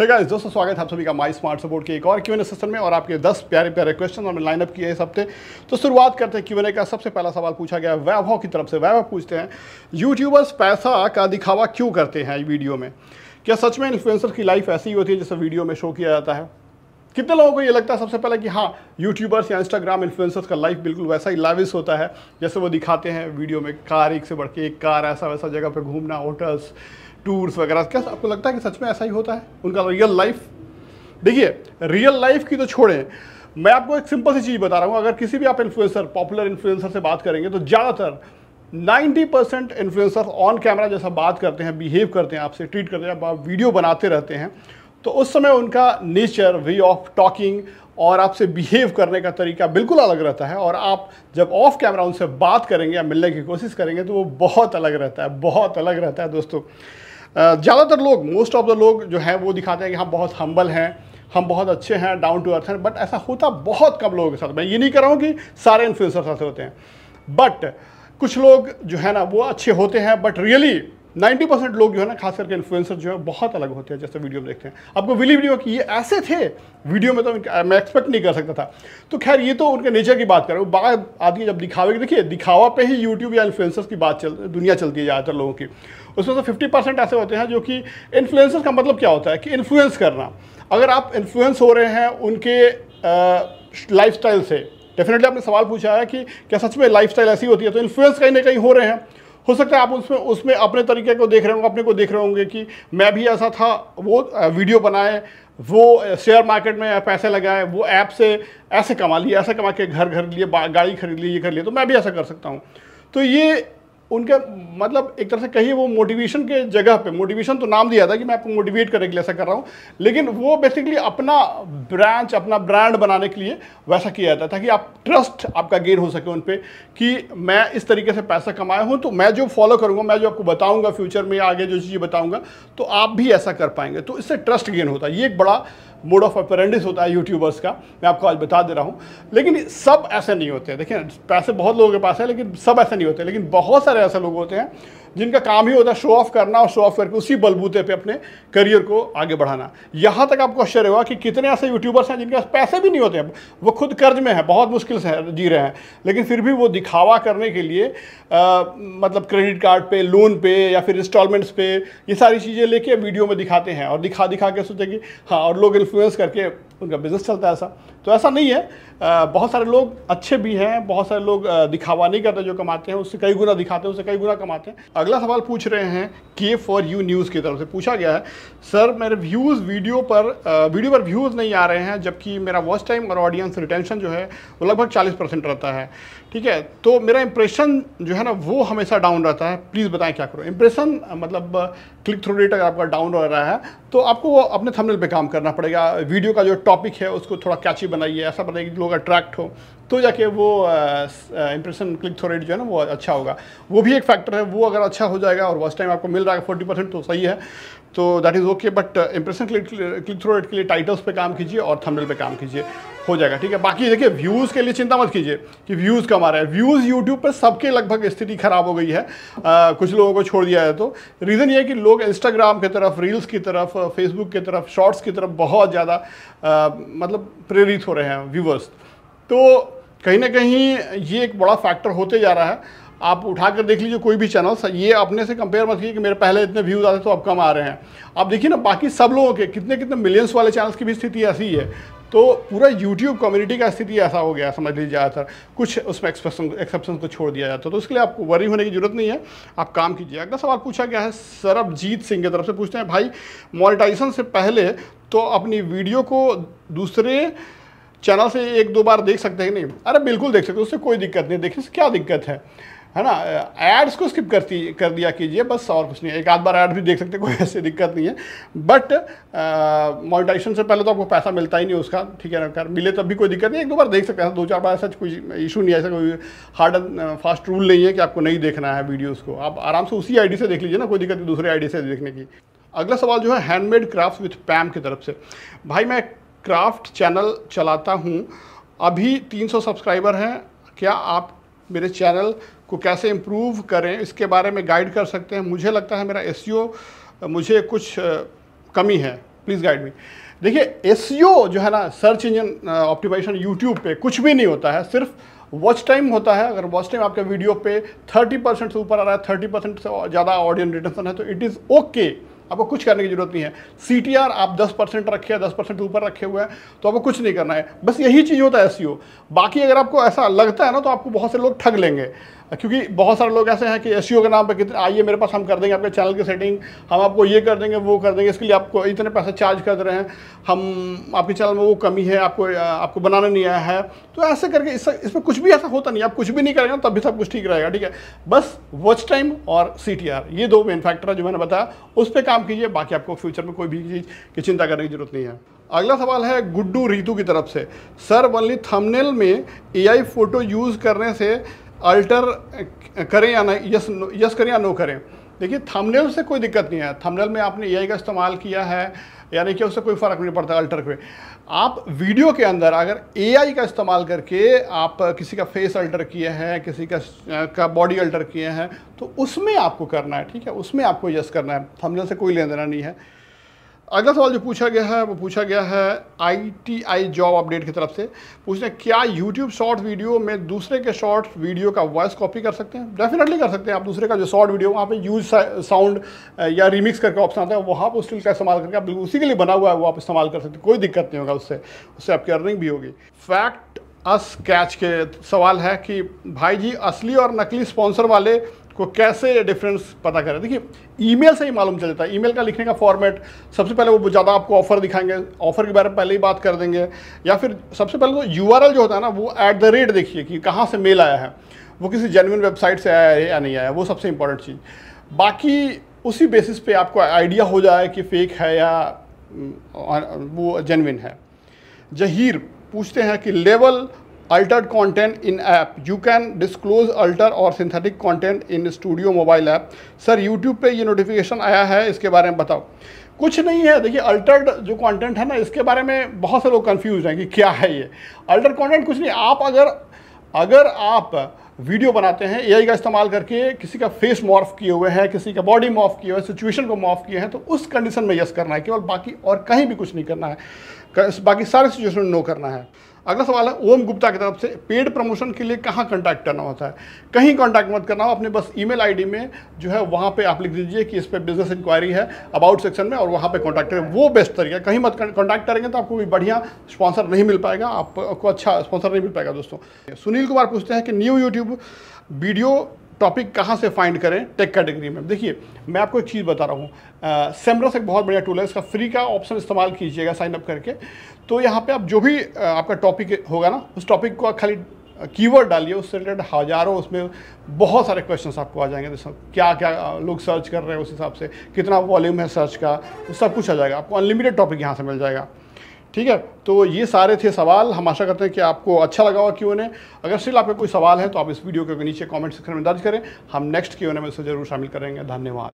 है गाइस दोस्तों स्वागत है आप सभी का माई स्मार्ट सपोर्ट के एक और क्यू एन सेशन में और आपके 10 प्यारे प्यारे क्वेश्चन हमने लाइनअप किए इस हफ्ते तो शुरुआत करते हैं क्यू का सबसे पहला सवाल पूछा गया वैभव की तरफ से वैभव पूछते हैं यूट्यूबर्स पैसा का दिखावा क्यों करते हैं वीडियो में क्या सच में इन्फ्लुएंसर की लाइफ ऐसी ही होती है जैसे वीडियो में शो किया जाता है कितने लोगों को ये लगता है सबसे पहले कि हाँ यूट्यूबर्स या इंस्टाग्राम इन्फ्लुएंसर्स का लाइफ बिल्कुल वैसा ही लाविश होता है जैसे वो दिखाते हैं वीडियो में कार एक से बढ़ के एक कार ऐसा वैसा जगह पर घूमना होटल्स टूर्स वगैरह क्या आपको लगता है कि सच में ऐसा ही होता है उनका रियल तो लाइफ देखिए रियल लाइफ की तो छोड़ें मैं आपको एक सिंपल सी चीज़ बता रहा हूँ अगर किसी भी आप इन्फ्लुएंसर पॉपुलर इन्फ्लुएंसर से बात करेंगे तो ज़्यादातर 90 परसेंट इन्फ्लुएंसर ऑन कैमरा जैसा बात करते हैं बिहेव करते हैं आपसे ट्रीट करते हैं आप वीडियो बनाते रहते हैं तो उस समय उनका नेचर वे ऑफ टॉकिंग और आपसे बिहेव करने का तरीका बिल्कुल अलग रहता है और आप जब ऑफ कैमरा उनसे बात करेंगे या मिलने की कोशिश करेंगे तो वो बहुत अलग रहता है बहुत अलग रहता है दोस्तों ज़्यादातर लोग मोस्ट ऑफ द लोग जो है वो दिखाते हैं कि हम बहुत हम्बल हैं हम बहुत अच्छे हैं डाउन टू अर्थ हैं बट ऐसा होता बहुत कम लोगों के साथ मैं ये नहीं कर रहा हूँ कि सारे इन्फ्लुएंसर्स ऐसे होते हैं बट कुछ लोग जो है ना वो अच्छे होते हैं बट रियली really, 90 परसेंट लोग जो है ना खास करके इन्फ्लुएंसर जो है बहुत अलग होते हैं जैसे वीडियो में देखते हैं आपको बिलीव नहीं हो कि ये ऐसे थे वीडियो में तो मैं एक्सपेक्ट नहीं कर सकता था तो खैर ये तो उनके नेचर की बात कर रहा हूँ जब दिखावे की देखिए दिखावा पे ही यूट्यूब या इन्फ्लुएंसर्स की बात चल दुनिया चलती है ज़्यादातर लोगों की उसमें से फिफ्टी ऐसे होते हैं जो कि इन्फ्लुएंसर का मतलब क्या होता है कि इन्फ्लुएंस करना अगर आप इन्फ्लुएंस हो रहे हैं उनके लाइफ से डेफिनेटली आपने सवाल पूछा है कि क्या सच में लाइफ ऐसी होती है तो इन्फ्लुएंस कहीं ना कहीं हो रहे हैं हो सकता है आप उसमें उसमें अपने तरीके को देख रहे होंगे अपने को देख रहे होंगे कि मैं भी ऐसा था वो वीडियो बनाए वो शेयर मार्केट में पैसे लगाए वो ऐप से ऐसे कमा लिए ऐसे कमा के घर घर लिए गाड़ी खरीद लिए ये कर लिए तो मैं भी ऐसा कर सकता हूँ तो ये उनके मतलब एक तरह से कहीं वो मोटिवेशन के जगह पे मोटिवेशन तो नाम दिया था कि मैं आपको मोटिवेट करने के लिए ऐसा कर रहा हूँ लेकिन वो बेसिकली अपना ब्रांच अपना ब्रांड बनाने के लिए वैसा किया जाता है ताकि आप ट्रस्ट आपका गेन हो सके उन पर कि मैं इस तरीके से पैसा कमाया हूँ तो मैं जो फॉलो करूँगा मैं जो आपको बताऊँगा फ्यूचर में आगे जो चीज़ें बताऊँगा तो आप भी ऐसा कर पाएंगे तो इससे ट्रस्ट गेन होता है ये एक बड़ा मोड ऑफ अपरेंडिस होता है यूट्यूबर्स का मैं आपको आज बता दे रहा हूँ लेकिन सब ऐसे नहीं होते देखिए पैसे बहुत लोगों के पास है लेकिन सब ऐसे नहीं होते लेकिन बहुत सारे ऐसे लोग होते हैं जिनका काम ही होता है शो ऑफ करना और शो ऑफ करके उसी बलबूते पे अपने करियर को आगे बढ़ाना यहाँ तक आपको आश्चर्य होगा कि कितने ऐसे यूट्यूबर्स हैं जिनके पास पैसे भी नहीं होते हैं वो खुद कर्ज में है बहुत मुश्किल से जी रहे हैं लेकिन फिर भी वो दिखावा करने के लिए आ, मतलब क्रेडिट कार्ड पे लोन पे या फिर इंस्टॉलमेंट्स पे ये सारी चीज़ें लेके वीडियो में दिखाते हैं और दिखा दिखा के सोचे कि हाँ और लोग इन्फ्लुएंस करके उनका बिज़नेस चलता है ऐसा तो ऐसा नहीं है बहुत सारे लोग अच्छे भी हैं बहुत सारे लोग दिखावा नहीं करते जो कमाते हैं उससे कई गुना दिखाते हैं उससे कई गुना कमाते हैं अगला सवाल पूछ रहे हैं के फॉर यू न्यूज़ की तरफ से पूछा गया है सर मेरे व्यूज़ वीडियो पर वीडियो पर व्यूज़ नहीं आ रहे हैं जबकि मेरा वर्स्ट टाइम और ऑडियंस रिटेंशन जो है वो लगभग चालीस परसेंट रहता है ठीक है तो मेरा इंप्रेशन जो है ना वो हमेशा डाउन रहता है प्लीज़ बताएं क्या करो इंप्रेशन मतलब क्लिक थ्रू रेट अगर आपका डाउन रह रहा है तो आपको वो अपने थंबनेल पे काम करना पड़ेगा वीडियो का जो टॉपिक है उसको थोड़ा कैची बनाइए ऐसा बनाइए कि लोग अट्रैक्ट हो तो जाके वो इंप्रेशन क्लिक थ्रो रेट जो है ना वो अच्छा होगा वो भी एक फैक्टर है वो अगर अच्छा हो जाएगा और वर्स्ट टाइम आपको मिल रहा है फोर्टी परसेंट तो सही है तो that is okay but impression click click through rate के लिए टाइटल्स पे काम कीजिए और थंबनेल पे काम कीजिए हो जाएगा ठीक है बाकी देखिए व्यूज़ के लिए चिंता मत कीजिए कि व्यूज़ कम आ रहा है व्यूज़ यूट्यूब पर सबके लगभग स्थिति खराब हो गई है आ, कुछ लोगों को छोड़ दिया है तो रीज़न ये है कि लोग इंस्टाग्राम की तरफ रील्स की तरफ फेसबुक की तरफ शॉर्ट्स की तरफ बहुत ज़्यादा मतलब प्रेरित हो रहे हैं व्यूवर्स तो कहीं ना कहीं ये एक बड़ा फैक्टर होते जा रहा है आप उठा कर देख लीजिए कोई भी चैनल ये अपने से कंपेयर मत कीजिए कि मेरे पहले इतने व्यूज़ आते तो अब कम आ रहे हैं आप देखिए ना बाकी सब लोगों के कितने कितने मिलियंस वाले चैनल्स की भी स्थिति ऐसी ही है तो पूरा यूट्यूब कम्युनिटी का स्थिति ऐसा हो गया समझ लीजिए ज़्यादातर कुछ उसमें एक्सप्रेशन एक्सेप्शन को छोड़ दिया जाता है तो उसके लिए आपको वरी होने की जरूरत नहीं है आप काम कीजिए अगला सवाल पूछा गया है सरबजीत सिंह की तरफ से पूछते हैं भाई मोनिटाइजेशन से पहले तो अपनी वीडियो को दूसरे चैनल से एक दो बार देख सकते हैं कि नहीं अरे बिल्कुल देख सकते हो उससे कोई दिक्कत नहीं देखने से क्या दिक्कत है है ना एड्स को स्किप करती कर दिया कीजिए बस और कुछ नहीं है एक आध बार ऐड भी देख सकते कोई ऐसी दिक्कत नहीं है बट मोनिटाइजेशन uh, से पहले तो आपको पैसा मिलता ही नहीं उसका ठीक है ना कर मिले तब भी कोई दिक्कत नहीं एक दो बार देख सकते हैं दो चार बार ऐसा कोई इशू नहीं ऐसा कोई हार्ड एंड फास्ट रूल नहीं है कि आपको नहीं देखना है वीडियोज़ को आप आराम से उसी आई से देख लीजिए ना कोई दिक्कत नहीं दूसरे आई से देखने की अगला सवाल जो है हैंडमेड क्राफ्ट विथ पैम की तरफ से भाई मैं क्राफ्ट चैनल चलाता हूँ अभी तीन सब्सक्राइबर हैं क्या आप मेरे चैनल को कैसे इम्प्रूव करें इसके बारे में गाइड कर सकते हैं मुझे लगता है मेरा एस e मुझे कुछ कमी है प्लीज़ गाइड मी देखिए एस e जो है ना सर्च इंजन ऑप्टिमाइजेशन यूट्यूब पे कुछ भी नहीं होता है सिर्फ वॉच टाइम होता है अगर वॉच टाइम आपके वीडियो पे 30 परसेंट से ऊपर आ रहा है 30 परसेंट से ज़्यादा ऑडियंस रिटर्न है तो इट इज़ ओके आपको कुछ करने की जरूरत नहीं है सी आप 10 परसेंट रखे दस परसेंट ऊपर रखे हुए हैं तो आपको कुछ नहीं करना है बस यही चीज़ होता है एस e बाकी अगर आपको ऐसा लगता है ना तो आपको बहुत से लोग ठग लेंगे क्योंकि बहुत सारे लोग ऐसे हैं कि एस e के नाम पर कितने आइए मेरे पास हम कर देंगे आपके चैनल की सेटिंग हम आपको ये कर देंगे वो कर देंगे इसके लिए आपको इतने पैसे चार्ज कर रहे हैं हम आपके चैनल में वो कमी है आपको आपको बनाना नहीं आया है तो ऐसे करके इस इसमें कुछ भी ऐसा होता नहीं आप कुछ भी नहीं करेंगे तब भी सब कुछ ठीक रहेगा ठीक है बस वॉच टाइम और सी ये दो मेन फैक्टर है जो मैंने बताया उस पर काम कीजिए बाकी आपको फ्यूचर में कोई भी चीज़ की चिंता करने की जरूरत नहीं है अगला सवाल है गुड्डू रीतू की तरफ से सर वनली थंबनेल में एआई फोटो यूज़ करने से अल्टर करें या ना यस यस करें या नो करें देखिए थंबनेल से कोई दिक्कत नहीं है थंबनेल में आपने यही का इस्तेमाल किया है यानी कि उससे कोई फ़र्क नहीं पड़ता अल्टर पे आप वीडियो के अंदर अगर एआई का इस्तेमाल करके आप किसी का फेस अल्टर किए हैं किसी का का बॉडी अल्टर किए हैं तो उसमें आपको करना है ठीक है उसमें आपको यस करना है थंबनेल से कोई लेन देना नहीं है अगला सवाल जो पूछा गया है वो पूछा गया है आईटीआई जॉब अपडेट की तरफ से पूछते हैं क्या यूट्यूब शॉर्ट वीडियो में दूसरे के शॉर्ट वीडियो का वॉइस कॉपी कर सकते हैं डेफिनेटली कर सकते हैं आप दूसरे का जो शॉर्ट वीडियो वहाँ पे यूज साउंड या रिमिक्स करके ऑप्शन आता है वहाँ पर स्टिल का इस्तेमाल करके आप बिल्कुल उसी के लिए बना हुआ है वो आप इस्तेमाल कर सकते हैं कोई दिक्कत नहीं होगा उससे उससे आपकी अर्निंग भी होगी फैक्ट अस कैच के सवाल है कि भाई जी असली और नकली स्पॉन्सर वाले को कैसे ये डिफरेंस पता करें देखिए ईमेल से ही मालूम चल जाता है ईमेल का लिखने का फॉर्मेट सबसे पहले वो ज़्यादा आपको ऑफर दिखाएंगे ऑफर के बारे में पहले ही बात कर देंगे या फिर सबसे पहले तो यू जो होता है ना वो ऐट द रेट देखिए कि कहाँ से मेल आया है वो किसी जेनविन वेबसाइट से आया है या नहीं आया वो सबसे इंपॉर्टेंट चीज़ बाकी उसी बेसिस पे आपको आइडिया हो जाए कि फेक है या वो जेनविन है जहीर पूछते हैं कि लेवल altered content in app you can disclose alter और synthetic content in studio mobile app sir YouTube पर ये नोटिफिकेशन आया है इसके बारे में बताओ कुछ नहीं है देखिए अल्टर्ड जो कंटेंट है ना इसके बारे में बहुत से लोग कंफ्यूज हैं कि क्या है ये अल्टर कंटेंट कुछ नहीं आप अगर अगर आप वीडियो बनाते हैं एआई का इस्तेमाल करके किसी का फेस मॉर्फ किए हुए हैं किसी का बॉडी मॉर्फ किए हुए सिचुएशन को मॉर्फ किए हैं तो उस कंडीशन में यस करना है केवल बाकी और कहीं भी कुछ नहीं करना है बाकी सारे सिचुएशन नो करना है अगला सवाल है ओम गुप्ता की तरफ से पेड प्रमोशन के लिए कहाँ कॉन्टैक्ट करना होता है कहीं कॉन्टैक्ट मत करना हो अपने बस ईमेल आईडी में जो है वहाँ पे आप लिख दीजिए कि इस पर बिजनेस इंक्वायरी है अबाउट सेक्शन में और वहाँ पे कॉन्टैक्ट करें वो बेस्ट तरीका कहीं मत कॉन्टैक्ट करेंगे तो आपको भी बढ़िया स्पॉन्सर नहीं मिल पाएगा आपको अच्छा स्पॉन्सर नहीं मिल पाएगा दोस्तों सुनील कुमार पूछते हैं कि न्यू यूट्यूब वीडियो टॉपिक कहाँ से फाइंड करें टेक कैटेगरी में देखिए मैं आपको एक चीज़ बता रहा हूँ सेमरस एक बहुत बढ़िया टूल है इसका फ्री का ऑप्शन इस्तेमाल कीजिएगा साइन अप करके तो यहाँ पे आप जो भी आपका टॉपिक होगा ना उस टॉपिक को खाली कीवर्ड डालिए उससे रिलेटेड हजारों उसमें बहुत सारे क्वेश्चंस आपको आ जाएंगे जैसे क्या क्या लोग सर्च कर रहे हैं उस हिसाब से कितना वॉल्यूम है सर्च का सब कुछ आ जाएगा आपको अनलिमिटेड टॉपिक यहाँ से मिल जाएगा ठीक है तो ये सारे थे सवाल हम आशा करते हैं कि आपको अच्छा लगा हुआ क्यों अगर स्टिल आपके कोई सवाल है तो आप इस वीडियो के नीचे कॉमेंट सेक्शन में दर्ज करें हम नेक्स्ट क्यों में उसे जरूर शामिल करेंगे धन्यवाद